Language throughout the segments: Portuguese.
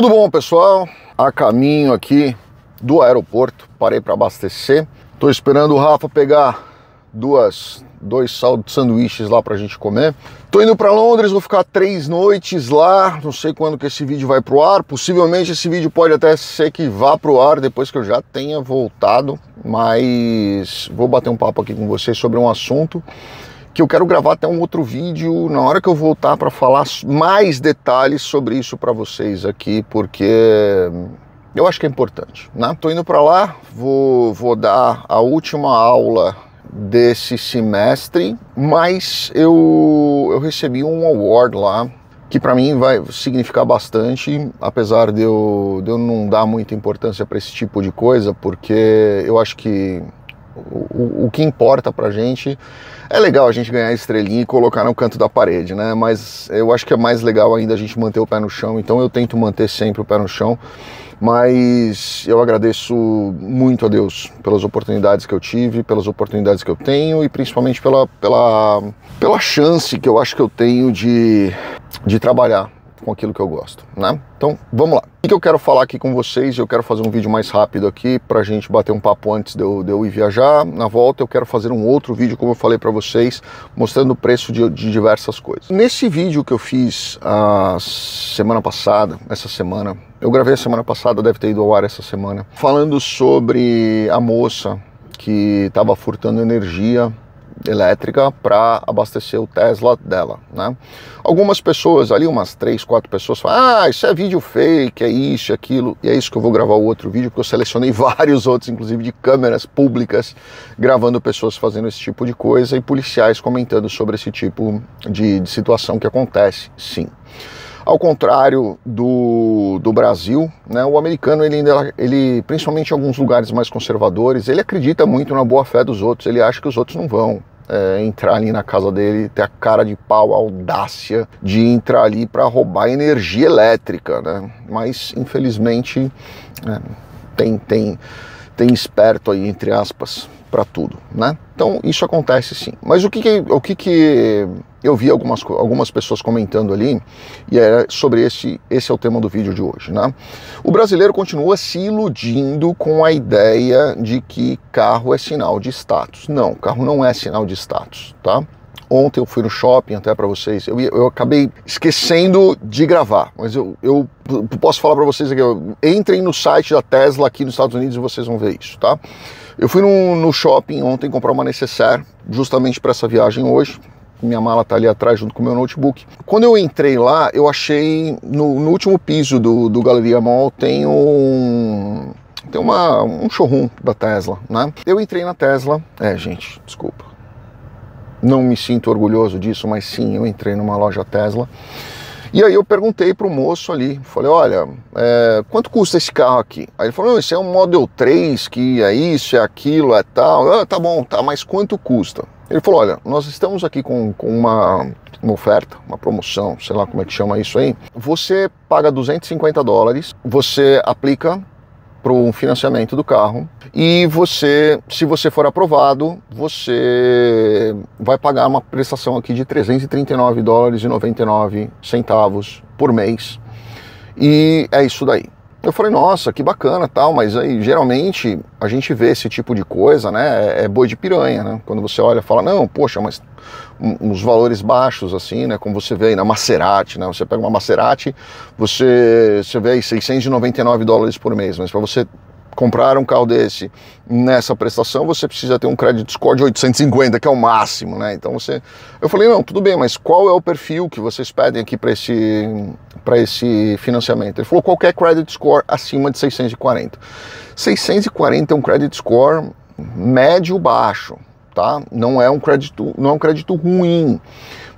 Tudo bom, pessoal? A caminho aqui do aeroporto, parei para abastecer. Estou esperando o Rafa pegar duas dois sanduíches lá pra gente comer. Tô indo para Londres, vou ficar três noites lá. Não sei quando que esse vídeo vai pro ar. Possivelmente esse vídeo pode até ser que vá pro ar depois que eu já tenha voltado, mas vou bater um papo aqui com vocês sobre um assunto que eu quero gravar até um outro vídeo na hora que eu voltar para falar mais detalhes sobre isso para vocês aqui, porque eu acho que é importante. Né? Tô indo para lá, vou, vou dar a última aula desse semestre, mas eu, eu recebi um award lá que para mim vai significar bastante, apesar de eu, de eu não dar muita importância para esse tipo de coisa, porque eu acho que o, o que importa pra gente. É legal a gente ganhar estrelinha e colocar no canto da parede, né? Mas eu acho que é mais legal ainda a gente manter o pé no chão, então eu tento manter sempre o pé no chão. Mas eu agradeço muito a Deus pelas oportunidades que eu tive, pelas oportunidades que eu tenho e principalmente pela, pela, pela chance que eu acho que eu tenho de, de trabalhar com aquilo que eu gosto, né? Então, vamos lá. O que eu quero falar aqui com vocês, eu quero fazer um vídeo mais rápido aqui pra gente bater um papo antes de eu, de eu ir viajar. Na volta eu quero fazer um outro vídeo, como eu falei para vocês, mostrando o preço de, de, diversas coisas. Nesse vídeo que eu fiz a semana passada, essa semana, eu gravei a semana passada, deve ter ido ao ar essa semana, falando sobre a moça que estava furtando energia elétrica para abastecer o Tesla dela, né? Algumas pessoas ali, umas três, quatro pessoas, falam: ah, isso é vídeo fake, é isso, é aquilo. E é isso que eu vou gravar o outro vídeo, porque eu selecionei vários outros, inclusive de câmeras públicas, gravando pessoas fazendo esse tipo de coisa e policiais comentando sobre esse tipo de, de situação que acontece, sim. Ao contrário do, do Brasil, né, o americano, ele, ele, principalmente em alguns lugares mais conservadores, ele acredita muito na boa-fé dos outros, ele acha que os outros não vão. É, entrar ali na casa dele, ter a cara de pau, a audácia de entrar ali para roubar energia elétrica, né? Mas infelizmente é, tem tem tem esperto aí entre aspas para tudo, né? Então isso acontece sim. Mas o que, que o que, que eu vi algumas, algumas pessoas comentando ali, e era é sobre esse, esse é o tema do vídeo de hoje, né? O brasileiro continua se iludindo com a ideia de que carro é sinal de status. Não, carro não é sinal de status, tá? Ontem eu fui no shopping até para vocês. Eu, eu acabei esquecendo de gravar, mas eu, eu posso falar para vocês aqui. Eu, entrem no site da Tesla aqui nos Estados Unidos e vocês vão ver isso, tá? Eu fui no, no shopping ontem comprar uma necessaire justamente para essa viagem hoje minha mala tá ali atrás junto com o meu notebook. Quando eu entrei lá, eu achei no, no último piso do, do Galeria Mall tem um tem uma, um showroom da Tesla, né? Eu entrei na Tesla, é gente, desculpa, não me sinto orgulhoso disso, mas sim, eu entrei numa loja Tesla. E aí eu perguntei pro moço ali, falei, olha, é, quanto custa esse carro aqui? Aí ele falou, esse é um Model 3, que é isso, é aquilo, é tal. Ah, tá bom, tá, mas quanto custa? Ele falou: Olha, nós estamos aqui com, com uma, uma, oferta, uma promoção, sei lá como é que chama isso aí. Você paga 250 dólares, você aplica para um financiamento do carro e você, se você for aprovado, você vai pagar uma prestação aqui de 339 dólares e 99 centavos por mês. E é isso daí. Eu falei, nossa, que bacana tal, mas aí geralmente a gente vê esse tipo de coisa, né? É, é boi de piranha, né? Quando você olha fala, não, poxa, mas uns valores baixos assim, né? Como você vê aí na Maserati, né? Você pega uma Maserati, você, você vê aí 699 dólares por mês, mas para você comprar um carro desse nessa prestação, você precisa ter um credit score de 850, que é o máximo, né? Então você Eu falei: "Não, tudo bem, mas qual é o perfil que vocês pedem aqui para esse para esse financiamento?". Ele falou: "Qualquer credit score acima de 640". 640 é um credit score médio baixo, tá? Não é um crédito, não é um crédito ruim,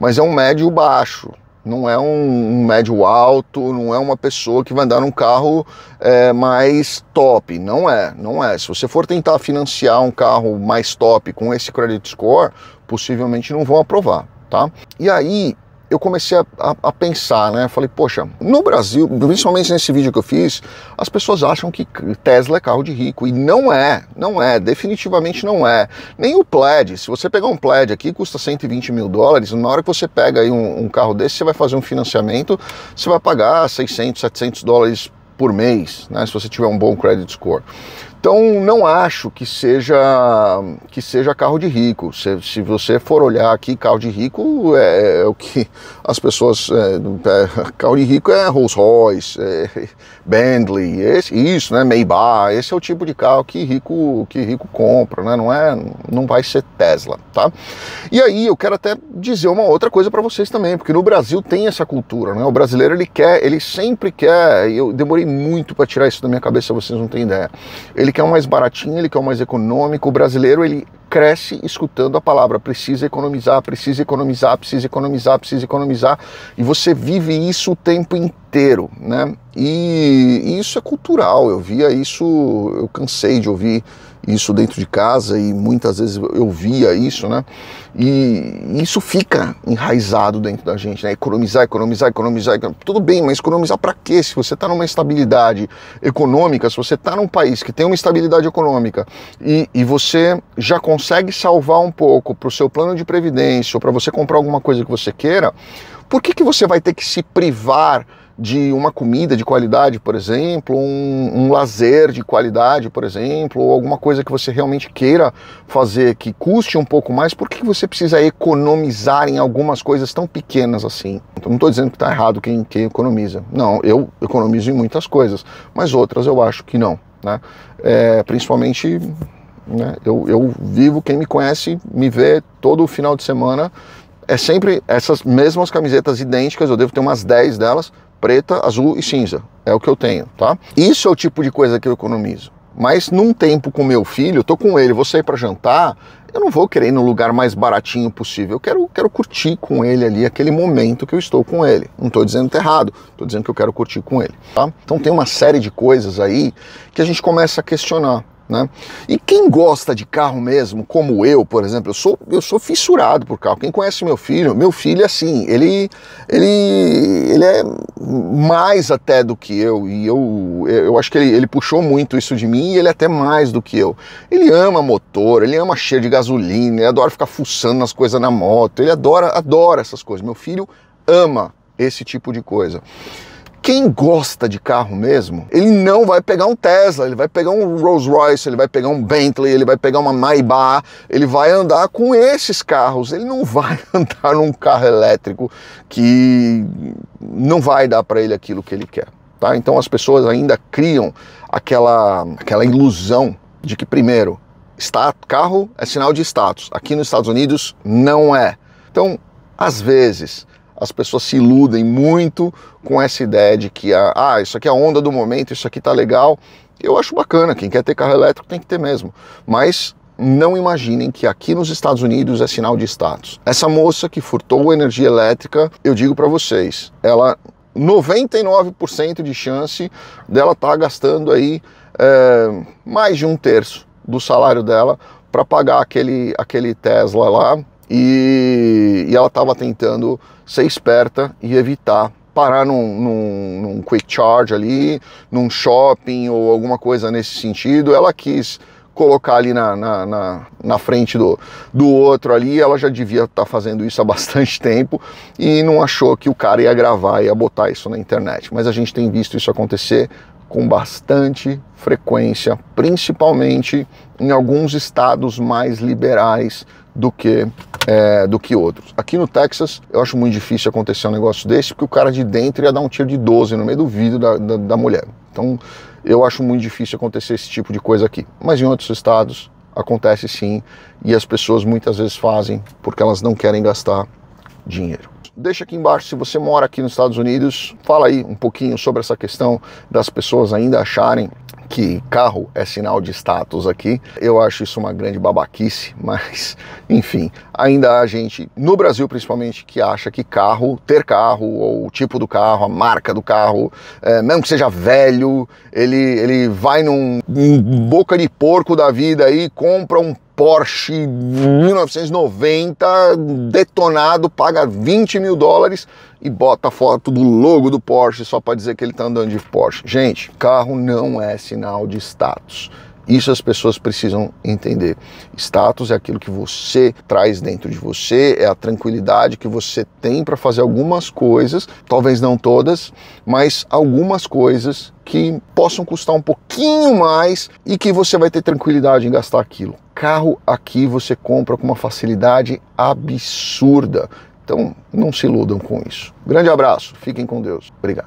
mas é um médio baixo, não é um, médio alto, não é uma pessoa que vai andar num carro é, mais top. Não é, não é. Se você for tentar financiar um carro mais top com esse credit score, possivelmente não vão aprovar, tá? E aí, eu comecei a, a, a, pensar, né? Falei, poxa, no Brasil, principalmente nesse vídeo que eu fiz, as pessoas acham que Tesla é carro de rico. E não é, não é, definitivamente não é. Nem o Plaid, se você pegar um Plaid aqui, custa 120 mil dólares, na hora que você pega aí um, um carro desse, você vai fazer um financiamento, você vai pagar 600, 700 dólares por mês, né? Se você tiver um bom credit score. Então não acho que seja que seja carro de rico. Se, se você for olhar aqui carro de rico é, é, é o que as pessoas é, é, carro de rico é Rolls Royce, é Bentley, esse, isso, né? Maybach. Esse é o tipo de carro que rico que rico compra, né? Não é, não vai ser Tesla, tá? E aí eu quero até dizer uma outra coisa para vocês também, porque no Brasil tem essa cultura, né? O brasileiro ele quer, ele sempre quer. Eu demorei muito para tirar isso da minha cabeça, vocês não têm ideia. Ele ele quer o um mais baratinho, ele quer o um mais econômico. O brasileiro, ele cresce escutando a palavra precisa economizar, precisa economizar, precisa economizar, precisa economizar. E você vive isso o tempo inteiro, né? E, e isso é cultural. Eu via isso, eu cansei de ouvir isso dentro de casa e muitas vezes eu via isso, né? E isso fica enraizado dentro da gente, né? Economizar, economizar, economizar, economizar. tudo bem, mas economizar para quê? Se você está numa estabilidade econômica, se você está num país que tem uma estabilidade econômica e, e você já consegue salvar um pouco para o seu plano de previdência ou para você comprar alguma coisa que você queira, por que, que você vai ter que se privar de uma comida de qualidade, por exemplo, um, um, lazer de qualidade, por exemplo, ou alguma coisa que você realmente queira fazer que custe um pouco mais, por que você precisa economizar em algumas coisas tão pequenas assim? Então, não estou dizendo que está errado quem, quem economiza. Não, eu economizo em muitas coisas, mas outras eu acho que não. Né? É, principalmente né? Eu, eu, vivo, quem me conhece me vê todo final de semana. É sempre essas mesmas camisetas idênticas, eu devo ter umas 10 delas, preta, azul e cinza. É o que eu tenho, tá? Isso é o tipo de coisa que eu economizo. Mas num tempo com meu filho, eu tô com ele, vou sair para jantar, eu não vou querer ir no lugar mais baratinho possível. Eu quero, quero curtir com ele ali aquele momento que eu estou com ele. Não estou dizendo que tá errado, estou dizendo que eu quero curtir com ele, tá? Então tem uma série de coisas aí que a gente começa a questionar. Né? E quem gosta de carro mesmo, como eu, por exemplo, eu sou, eu sou fissurado por carro. Quem conhece meu filho, meu filho, é assim, ele, ele, ele é mais até do que eu. E eu, eu acho que ele, ele puxou muito isso de mim e ele é até mais do que eu. Ele ama motor, ele ama cheiro de gasolina, ele adora ficar fuçando as coisas na moto, ele adora, adora essas coisas. Meu filho ama esse tipo de coisa quem gosta de carro mesmo, ele não vai pegar um Tesla, ele vai pegar um Rolls Royce, ele vai pegar um Bentley, ele vai pegar uma Maybach, ele vai andar com esses carros, ele não vai andar num carro elétrico que não vai dar para ele aquilo que ele quer. Tá? Então as pessoas ainda criam aquela, aquela ilusão de que, primeiro, está, carro é sinal de status. Aqui nos Estados Unidos não é. Então, às vezes, as pessoas se iludem muito com essa ideia de que ah, ah, isso aqui é a onda do momento, isso aqui tá legal. Eu acho bacana, quem quer ter carro elétrico tem que ter mesmo. Mas não imaginem que aqui nos Estados Unidos é sinal de status. Essa moça que furtou energia elétrica, eu digo para vocês, ela 99% de chance dela estar tá gastando aí é, mais de um terço do salário dela para pagar aquele, aquele Tesla lá e, e ela estava tentando ser esperta e evitar parar num, num, num, quick charge ali, num shopping ou alguma coisa nesse sentido. Ela quis colocar ali na, na, na, na frente do, do outro ali, ela já devia estar tá fazendo isso há bastante tempo e não achou que o cara ia gravar, e ia botar isso na internet. Mas a gente tem visto isso acontecer com bastante frequência, principalmente em alguns estados mais liberais do que é, do que outros. Aqui no Texas, eu acho muito difícil acontecer um negócio desse, porque o cara de dentro ia dar um tiro de 12 no meio do vidro da, da, da mulher. Então, eu acho muito difícil acontecer esse tipo de coisa aqui. Mas em outros estados, acontece sim, e as pessoas muitas vezes fazem porque elas não querem gastar dinheiro. Deixa aqui embaixo se você mora aqui nos Estados Unidos, fala aí um pouquinho sobre essa questão das pessoas ainda acharem que carro é sinal de status aqui. Eu acho isso uma grande babaquice, mas enfim, ainda há gente no Brasil principalmente que acha que carro, ter carro ou o tipo do carro, a marca do carro, é, mesmo que seja velho, ele ele vai num, num boca de porco da vida e compra um Porsche 1990 detonado, paga 20 mil dólares e bota foto do logo do Porsche só para dizer que ele está andando de Porsche. Gente, carro não é sinal de status isso as pessoas precisam entender. Status é aquilo que você traz dentro de você, é a tranquilidade que você tem para fazer algumas coisas, talvez não todas, mas algumas coisas que possam custar um pouquinho mais e que você vai ter tranquilidade em gastar aquilo. Carro aqui você compra com uma facilidade absurda. Então, não se iludam com isso. Grande abraço, fiquem com Deus. Obrigado.